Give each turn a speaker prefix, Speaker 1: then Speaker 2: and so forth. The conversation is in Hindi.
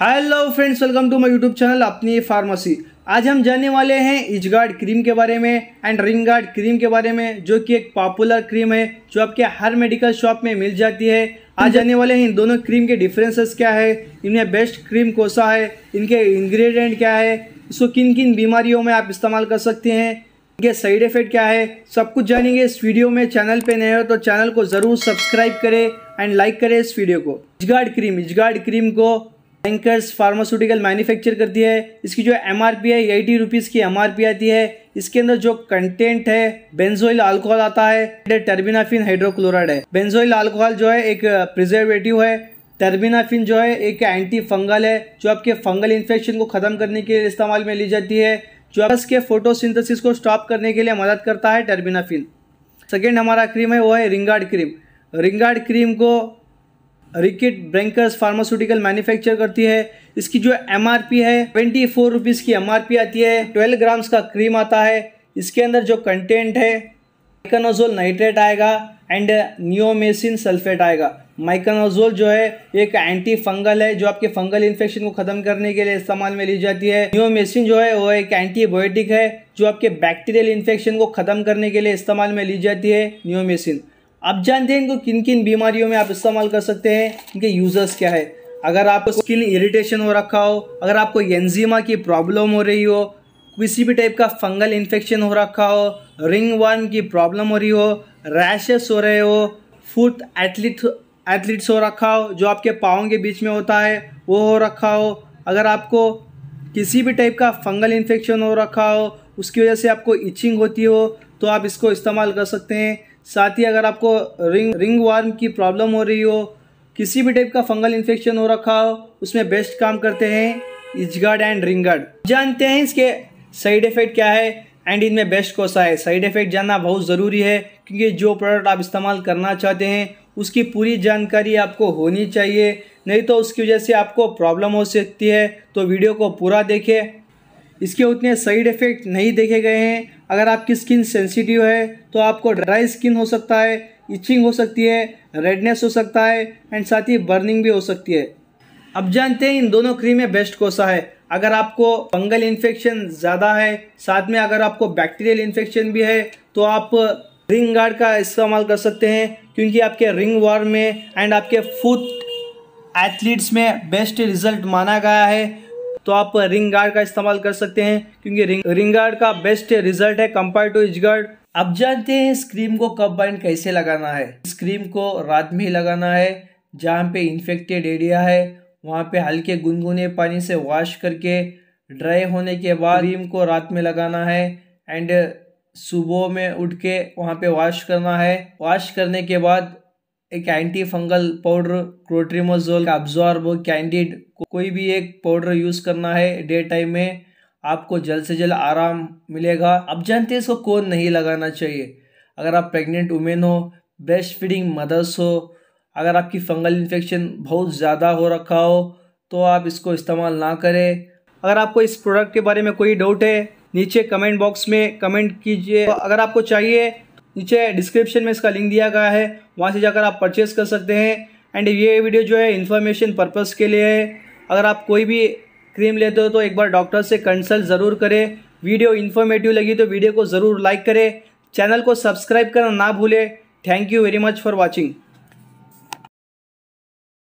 Speaker 1: hello friends welcome to my YouTube channel अपनी फार्मेसी आज हम जानने वाले हैं इजगार्ड क्रीम के बारे में एंड रिंग गार्ड क्रीम के बारे में जो कि एक पॉपुलर क्रीम है जो आपके हर मेडिकल शॉप में मिल जाती है आज जानने वाले हैं इन दोनों क्रीम के डिफरेंसेस क्या है इनमें बेस्ट क्रीम कौन है इनके इन्ग्रीडियंट क्या है इसको किन किन बीमारियों में आप इस्तेमाल कर सकते हैं इनके साइड इफेक्ट क्या है सब कुछ जानेंगे इस वीडियो में चैनल पे नए हो तो चैनल को ज़रूर सब्सक्राइब करें एंड लाइक करें इस वीडियो को इजगार्ड क्रीम इजगार्ड क्रीम को एंकर्स फार्मास्यूटिकल मैन्युफैक्चर करती है इसकी जो एम आर पी है एटी रुपीज़ की एम आर पी आती है इसके अंदर जो कंटेंट है बेंजोइल अल्कोहल आता है टर्बिनाफिन हाइड्रोक्लोराइड है बेंजोइल अल्कोहल जो है एक प्रिजर्वेटिव uh, है टर्बिनाफिन जो है एक एंटी फंगल है जो आपके फंगल इन्फेक्शन को ख़त्म करने के लिए इस्तेमाल में ली जाती है जो इसके फोटोसिंथसिस को स्टॉप करने के लिए मदद करता है टर्बिनाफिन सेकेंड हमारा क्रीम है वो है रिंगार्ड क्रीम रिंगार्ड क्रीम को रिकिट ब्रेंकर्स फार्मास्यूटिकल मैन्युफैक्चर करती है इसकी जो एम है ट्वेंटी फोर रुपीज़ की एम आती है ट्वेल्व ग्राम्स का क्रीम आता है इसके अंदर जो कंटेंट है माइकनोजोल नाइट्रेट आएगा एंड नियोमेसिन सल्फेट आएगा माइकनोजोल जो है एक एंटी फंगल है जो आपके फंगल इन्फेक्शन को ख़त्म करने के लिए इस्तेमाल में ली जाती है नियोमेसिन जो है वो एक एंटीबायोटिक है जो आपके बैक्टीरियल इन्फेक्शन को ख़त्म करने के लिए इस्तेमाल में ली जाती है नियोमेसिन आप जानते हैं इनको किन किन बीमारियों में आप इस्तेमाल कर सकते हैं इनके यूज़र्स क्या है अगर आपको स्किन इरिटेशन हो रखा हो अगर आपको एंजीमा की प्रॉब्लम हो रही हो किसी भी टाइप का फंगल इन्फेक्शन हो रखा हो रिंग वर्म की प्रॉब्लम हो रही हो रैशेस हो रहे हो फुट एथलीट एथलीट्स हो रखा हो जो आपके पाँव के बीच में होता है वो हो रखा हो अगर आपको किसी भी टाइप का फंगल इन्फेक्शन हो रखा हो उसकी वजह से आपको इचिंग होती हो तो आप इसको इस्तेमाल कर सकते हैं साथ ही अगर आपको रिंग रिंग वार्म की प्रॉब्लम हो रही हो किसी भी टाइप का फंगल इन्फेक्शन हो रखा हो उसमें बेस्ट काम करते हैं इजगार्ड एंड रिंग जानते हैं इसके साइड इफ़ेक्ट क्या है एंड इनमें बेस्ट कौन सा है साइड इफ़ेक्ट जानना बहुत ज़रूरी है क्योंकि जो प्रोडक्ट आप इस्तेमाल करना चाहते हैं उसकी पूरी जानकारी आपको होनी चाहिए नहीं तो उसकी वजह से आपको प्रॉब्लम हो सकती है तो वीडियो को पूरा देखें इसके उतने साइड इफ़ेक्ट नहीं देखे गए हैं अगर आपकी स्किन सेंसिटिव है तो आपको ड्राई स्किन हो सकता है इचिंग हो सकती है रेडनेस हो सकता है एंड साथ ही बर्निंग भी हो सकती है अब जानते हैं इन दोनों में बेस्ट कौन सा है अगर आपको फंगल इन्फेक्शन ज़्यादा है साथ में अगर आपको बैक्टीरियल इन्फेक्शन भी है तो आप रिंग गार्ड का इस्तेमाल कर सकते हैं क्योंकि आपके रिंग वार में एंड आपके फुट एथलीट्स में बेस्ट रिजल्ट माना गया है तो आप रिंग गार्ड का इस्तेमाल कर सकते हैं क्योंकि रिंग रिंग गार्ड का बेस्ट रिजल्ट है कंपेयर टू इज गार्ड अब जानते हैं इस क्रीम को कब बाइंड कैसे लगाना है इस क्रीम को रात में ही लगाना है जहाँ पे इन्फेक्टेड एरिया है वहाँ पे हल्के गुनगुने पानी से वॉश करके ड्राई होने के बाद क्रीम को रात में लगाना है एंड सुबह में उठ के वहाँ पे वॉश करना है वॉश करने के बाद एक एंटी फंगल पाउडर क्रोट्रीमोजोल का अब्जॉर्ब कैंडिड को, कोई भी एक पाउडर यूज़ करना है डे टाइम में आपको जल्द से जल्द आराम मिलेगा आप जानते हैं इसको कौन नहीं लगाना चाहिए अगर आप प्रेग्नेंट वुमेन हो ब्रेस्ट फीडिंग मदर्स हो अगर आपकी फंगल इन्फेक्शन बहुत ज़्यादा हो रखा हो तो आप इसको इस्तेमाल ना करें अगर आपको इस प्रोडक्ट के बारे में कोई डाउट है नीचे कमेंट बॉक्स में कमेंट कीजिए अगर आपको चाहिए नीचे डिस्क्रिप्शन में इसका लिंक दिया गया है वहाँ से जाकर आप परचेस कर सकते हैं एंड ये वीडियो जो है इन्फॉर्मेशन पर्पज़ के लिए है अगर आप कोई भी क्रीम लेते हो तो एक बार डॉक्टर से कंसल्ट ज़रूर करें वीडियो इन्फॉर्मेटिव लगी तो वीडियो को ज़रूर लाइक करें चैनल को सब्सक्राइब करना ना भूलें thank you very much for watching